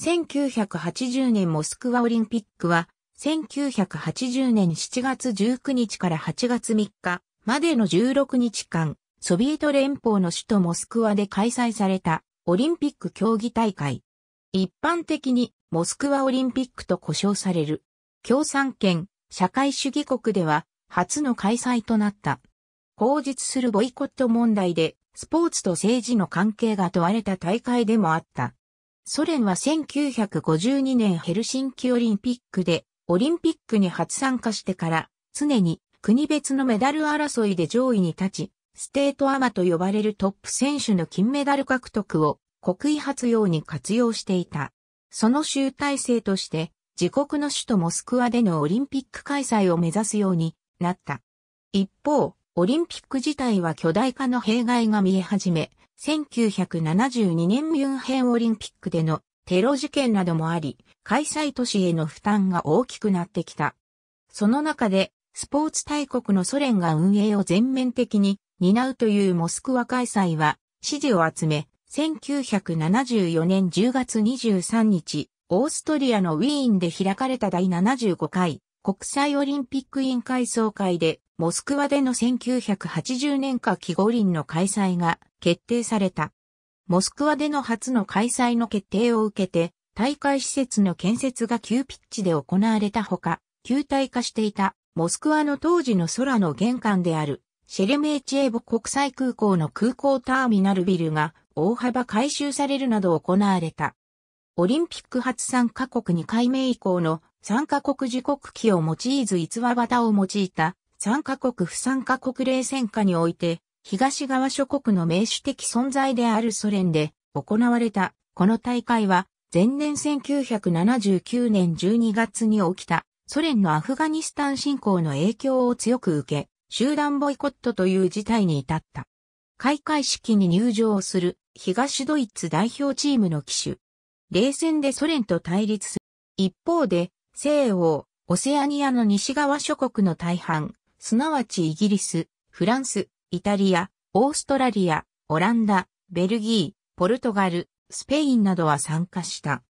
1980年モスクワオリンピックは、1980年7月19日から8月3日までの16日間、ソビエト連邦の首都モスクワで開催されたオリンピック競技大会。一般的にモスクワオリンピックと呼称される。共産圏、社会主義国では初の開催となった。口日するボイコット問題でスポーツと政治の関係が問われた大会でもあった。ソ連は1952年ヘルシンキオリンピックで、オリンピックに初参加してから、常に国別のメダル争いで上位に立ち、ステートアマと呼ばれるトップ選手の金メダル獲得を国威発揚に活用していた。その集大成として、自国の首都モスクワでのオリンピック開催を目指すようになった。一方、オリンピック自体は巨大化の弊害が見え始め、1972年ミュンヘンオリンピックでのテロ事件などもあり、開催都市への負担が大きくなってきた。その中で、スポーツ大国のソ連が運営を全面的に担うというモスクワ開催は支持を集め、1974年10月23日、オーストリアのウィーンで開かれた第75回国際オリンピック委員会総会でモスクワでの1980年夏季五輪の開催が決定された。モスクワでの初の開催の決定を受けて、大会施設の建設が急ピッチで行われたほか、球体化していたモスクワの当時の空の玄関であるシェレメーチエーボ国際空港の空港ターミナルビルが大幅改修されるなど行われた。オリンピック初参加国2回目以降の参加国自国旗を用いず逸話綿を用いた3カ国不参加国冷戦下において、東側諸国の名手的存在であるソ連で行われた、この大会は、前年1979年12月に起きた、ソ連のアフガニスタン侵攻の影響を強く受け、集団ボイコットという事態に至った。開会式に入場する東ドイツ代表チームの機種。冷戦でソ連と対立する。一方で、西欧、オセアニアの西側諸国の大半、すなわちイギリス、フランス、イタリア、オーストラリア、オランダ、ベルギー、ポルトガル、スペインなどは参加した。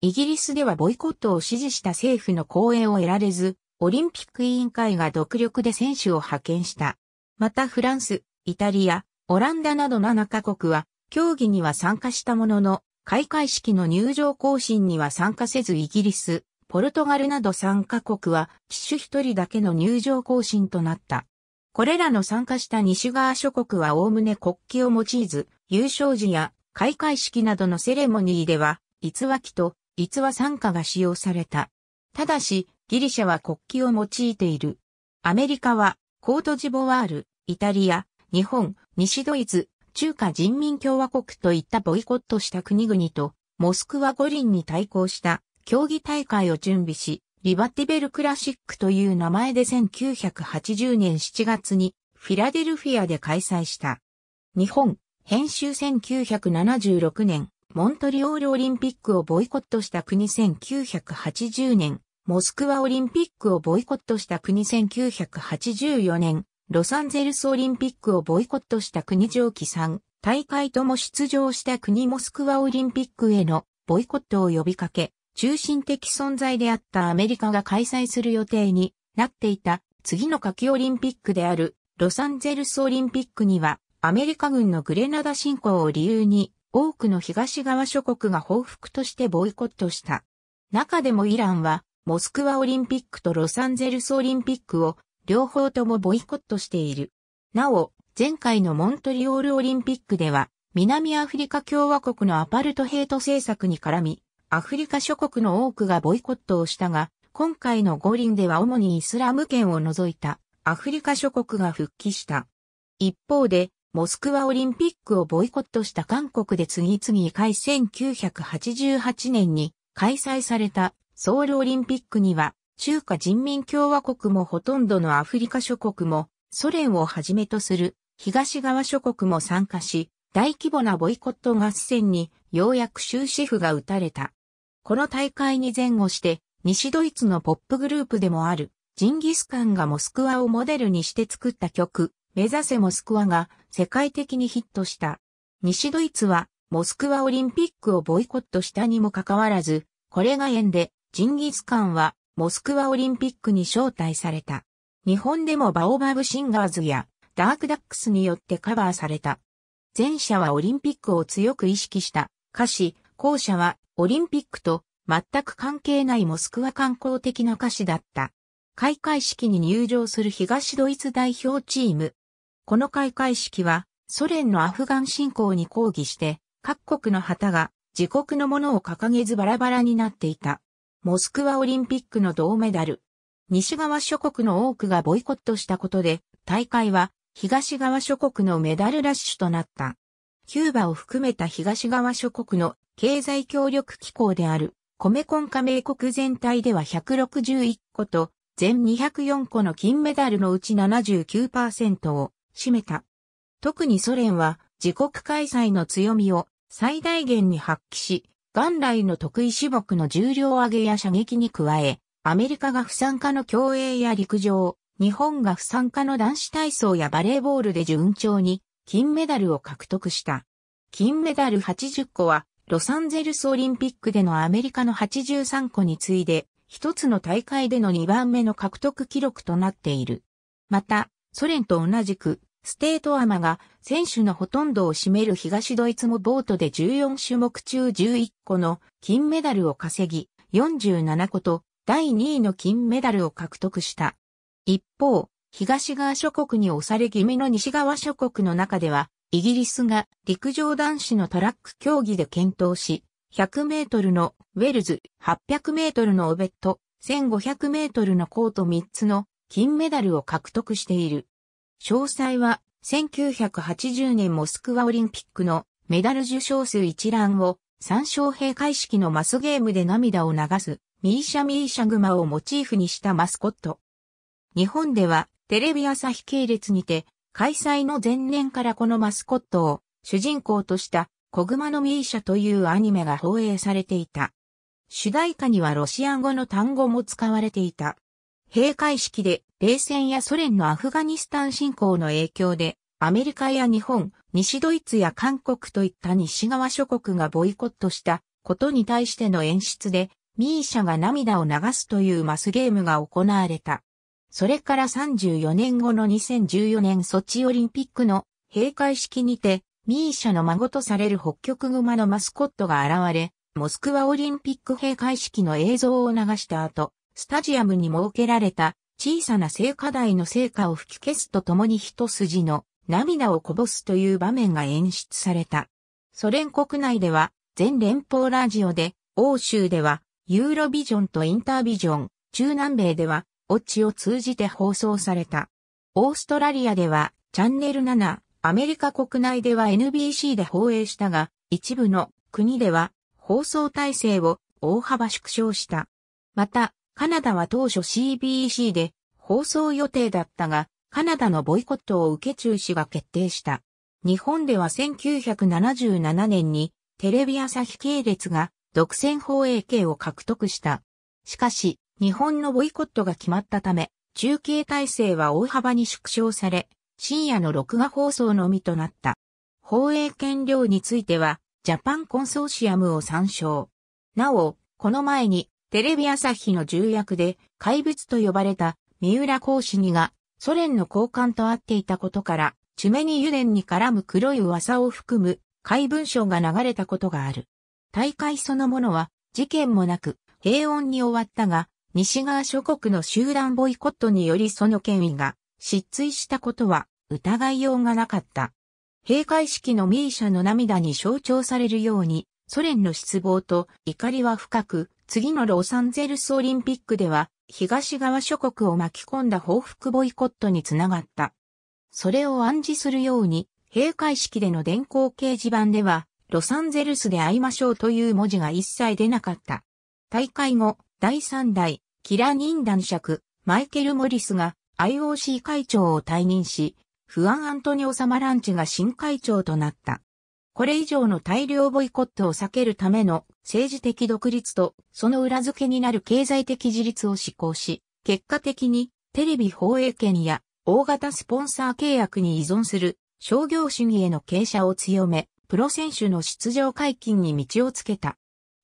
イギリスではボイコットを支持した政府の講演を得られず、オリンピック委員会が独力で選手を派遣した。またフランス、イタリア、オランダなど7カ国は、競技には参加したものの、開会式の入場行進には参加せずイギリス、ポルトガルなど3カ国は、騎種1人だけの入場行進となった。これらの参加した西側諸国はおおむね国旗を用いず、優勝時や開会式などのセレモニーでは、逸話機と逸話参加が使用された。ただし、ギリシャは国旗を用いている。アメリカは、コートジボワール、イタリア、日本、西ドイツ、中華人民共和国といったボイコットした国々と、モスクワ五輪に対抗した競技大会を準備し、リバティベルクラシックという名前で1980年7月にフィラデルフィアで開催した。日本、編集1976年、モントリオールオリンピックをボイコットした国1980年、モスクワオリンピックをボイコットした国1984年、ロサンゼルスオリンピックをボイコットした国上記さん、大会とも出場した国モスクワオリンピックへのボイコットを呼びかけ、中心的存在であったアメリカが開催する予定になっていた次の夏季オリンピックであるロサンゼルスオリンピックにはアメリカ軍のグレナダ侵攻を理由に多くの東側諸国が報復としてボイコットした。中でもイランはモスクワオリンピックとロサンゼルスオリンピックを両方ともボイコットしている。なお、前回のモントリオールオリンピックでは南アフリカ共和国のアパルトヘイト政策に絡みアフリカ諸国の多くがボイコットをしたが、今回の五輪では主にイスラム圏を除いたアフリカ諸国が復帰した。一方で、モスクワオリンピックをボイコットした韓国で次々開1988年に開催されたソウルオリンピックには中華人民共和国もほとんどのアフリカ諸国もソ連をはじめとする東側諸国も参加し大規模なボイコット合戦にようやく終止符が打たれた。この大会に前後して、西ドイツのポップグループでもある、ジンギスカンがモスクワをモデルにして作った曲、目指せモスクワが世界的にヒットした。西ドイツは、モスクワオリンピックをボイコットしたにもかかわらず、これが縁で、ジンギスカンは、モスクワオリンピックに招待された。日本でもバオバブシンガーズや、ダークダックスによってカバーされた。前者はオリンピックを強く意識した歌詞、校舎はオリンピックと全く関係ないモスクワ観光的な歌詞だった。開会式に入場する東ドイツ代表チーム。この開会式はソ連のアフガン侵攻に抗議して各国の旗が自国のものを掲げずバラバラになっていた。モスクワオリンピックの銅メダル。西側諸国の多くがボイコットしたことで大会は東側諸国のメダルラッシュとなった。キューバを含めた東側諸国の経済協力機構であるコメコン加盟国全体では161個と全204個の金メダルのうち79%を占めた。特にソ連は自国開催の強みを最大限に発揮し、元来の得意種目の重量上げや射撃に加え、アメリカが不参加の競泳や陸上、日本が不参加の男子体操やバレーボールで順調に金メダルを獲得した。金メダル80個は、ロサンゼルスオリンピックでのアメリカの83個に次いで、一つの大会での2番目の獲得記録となっている。また、ソ連と同じく、ステートアマが選手のほとんどを占める東ドイツもボートで14種目中11個の金メダルを稼ぎ、47個と第2位の金メダルを獲得した。一方、東側諸国に押され気味の西側諸国の中では、イギリスが陸上男子のトラック競技で検討し、100メートルのウェルズ、800メートルのオベット、1500メートルのコート3つの金メダルを獲得している。詳細は1980年モスクワオリンピックのメダル受賞数一覧を参照閉会式のマスゲームで涙を流すミーシャミーシャグマをモチーフにしたマスコット。日本ではテレビ朝日系列にて、開催の前年からこのマスコットを主人公とした小熊のミーシャというアニメが放映されていた。主題歌にはロシア語の単語も使われていた。閉会式で冷戦やソ連のアフガニスタン侵攻の影響でアメリカや日本、西ドイツや韓国といった西側諸国がボイコットしたことに対しての演出でミーシャが涙を流すというマスゲームが行われた。それから34年後の2014年ソチオリンピックの閉会式にて、ミーシャの孫とされる北極熊のマスコットが現れ、モスクワオリンピック閉会式の映像を流した後、スタジアムに設けられた小さな聖火台の聖火を吹き消すとともに一筋の涙をこぼすという場面が演出された。ソ連国内では全連邦ラジオで、欧州ではユーロビジョンとインタービジョン、中南米ではオチを通じて放送された。オーストラリアではチャンネル7、アメリカ国内では NBC で放映したが、一部の国では放送体制を大幅縮小した。また、カナダは当初 CBC で放送予定だったが、カナダのボイコットを受け中止が決定した。日本では1977年にテレビ朝日系列が独占放映権を獲得した。しかし、日本のボイコットが決まったため、中継体制は大幅に縮小され、深夜の録画放送のみとなった。放映権料については、ジャパンコンソーシアムを参照。なお、この前に、テレビ朝日の重役で、怪物と呼ばれた、三浦孝志にが、ソ連の高官と会っていたことから、チュメニ油田に絡む黒い噂を含む、怪文書が流れたことがある。大会そのものは、事件もなく、平穏に終わったが、西側諸国の集団ボイコットによりその権威が失墜したことは疑いようがなかった。閉会式のミーシャの涙に象徴されるように、ソ連の失望と怒りは深く、次のロサンゼルスオリンピックでは、東側諸国を巻き込んだ報復ボイコットにつながった。それを暗示するように、閉会式での電光掲示板では、ロサンゼルスで会いましょうという文字が一切出なかった。大会後、第3代、キラニ任男爵、マイケル・モリスが IOC 会長を退任し、フアン・アントニオ・サマランチが新会長となった。これ以上の大量ボイコットを避けるための政治的独立とその裏付けになる経済的自立を施行し、結果的にテレビ放映権や大型スポンサー契約に依存する商業主義への傾斜を強め、プロ選手の出場解禁に道をつけた。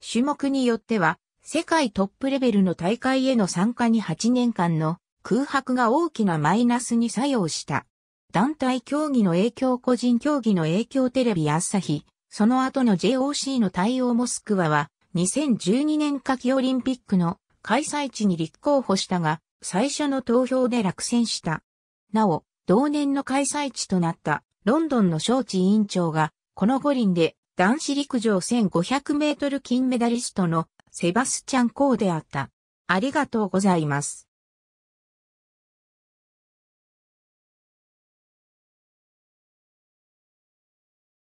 種目によっては世界トップレベルの大会への参加に8年間の空白が大きなマイナスに作用した。団体競技の影響個人競技の影響テレビ朝日、その後の JOC の対応モスクワは2012年夏季オリンピックの開催地に立候補したが最初の投票で落選した。なお、同年の開催地となったロンドンの招致委員長がこの五輪で男子陸上1500メートル金メダリストのセバスチャン・コーであった。ありがとうございます。